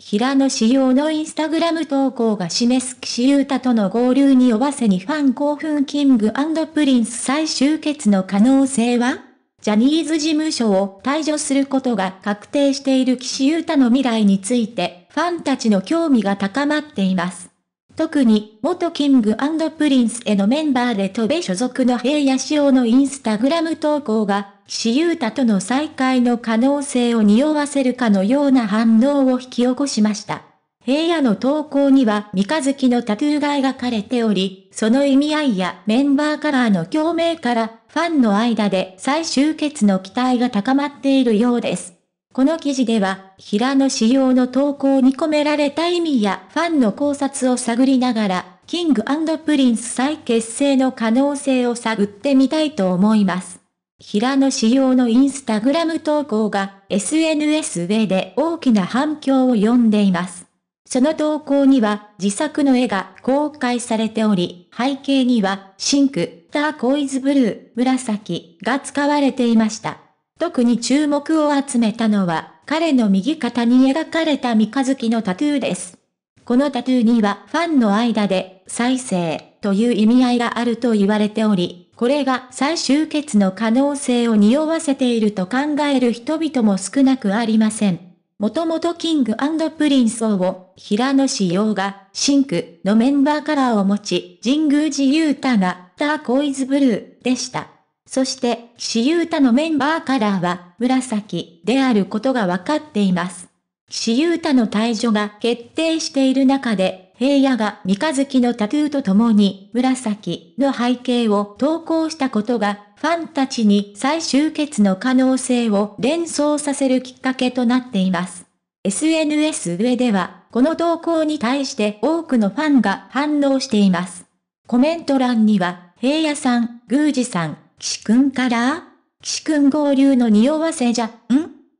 平野紫耀のインスタグラム投稿が示す岸優太との合流にわせにファン興奮キングプリンス再集結の可能性はジャニーズ事務所を退場することが確定している岸優太の未来について、ファンたちの興味が高まっています。特に、元キングプリンスへのメンバーで戸部所属の平野紫耀のインスタグラム投稿が、岸優太との再会の可能性を匂わせるかのような反応を引き起こしました。平野の投稿には三日月のタトゥーが描かれており、その意味合いやメンバーカラーの共鳴からファンの間で再集結の期待が高まっているようです。この記事では、平野仕様の投稿に込められた意味やファンの考察を探りながら、キングプリンス再結成の可能性を探ってみたいと思います。平野仕様のインスタグラム投稿が SNS 上で大きな反響を呼んでいます。その投稿には自作の絵が公開されており、背景にはシンク、ターコイズブルー、紫が使われていました。特に注目を集めたのは、彼の右肩に描かれた三日月のタトゥーです。このタトゥーにはファンの間で再生という意味合いがあると言われており、これが再集結の可能性を匂わせていると考える人々も少なくありません。もともとキングプリンスを、平野志陽が、シンクのメンバーカラーを持ち、神宮寺勇太が、ターコイズブルーでした。そして、岸優太のメンバーカラーは、紫であることが分かっています。岸優太の退場が決定している中で、平野が三日月のタトゥーと共に紫の背景を投稿したことがファンたちに再集結の可能性を連想させるきっかけとなっています。SNS 上では、この投稿に対して多くのファンが反応しています。コメント欄には、平野さん、宮司さん、岸くんから岸くん合流の匂わせじゃ、ん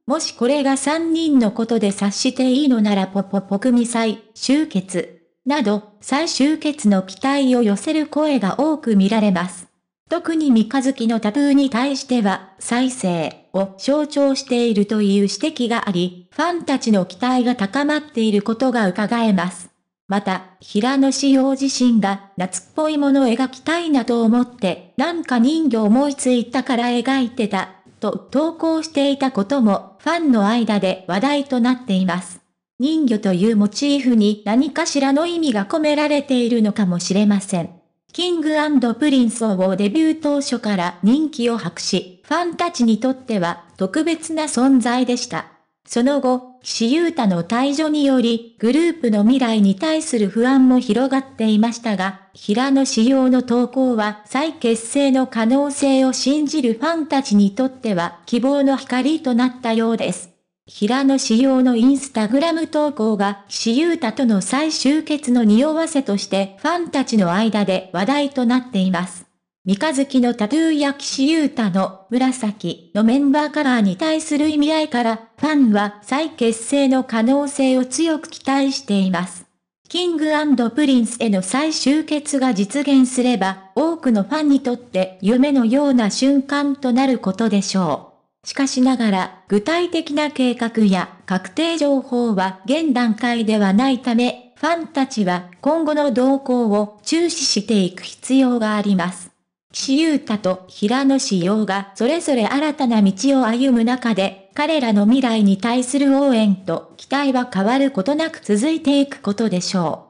もしこれが3人のことで察していいのならポポポクミサイ、集結。など、再集結の期待を寄せる声が多く見られます。特に三日月のタトゥーに対しては、再生を象徴しているという指摘があり、ファンたちの期待が高まっていることが伺えます。また、平野志陽自身が夏っぽいものを描きたいなと思って、なんか人魚思いついたから描いてた、と投稿していたことも、ファンの間で話題となっています。人魚というモチーフに何かしらの意味が込められているのかもしれません。キングプリンスをデビュー当初から人気を博し、ファンたちにとっては特別な存在でした。その後、岸優太の退場により、グループの未来に対する不安も広がっていましたが、平野仕様の投稿は再結成の可能性を信じるファンたちにとっては希望の光となったようです。平野紫耀のインスタグラム投稿が岸優太との再集結の匂わせとしてファンたちの間で話題となっています。三日月のタトゥーや岸優太の紫のメンバーカラーに対する意味合いから、ファンは再結成の可能性を強く期待しています。キングプリンスへの再集結が実現すれば、多くのファンにとって夢のような瞬間となることでしょう。しかしながら、具体的な計画や確定情報は現段階ではないため、ファンたちは今後の動向を注視していく必要があります。岸優太と平野志陽がそれぞれ新たな道を歩む中で、彼らの未来に対する応援と期待は変わることなく続いていくことでしょう。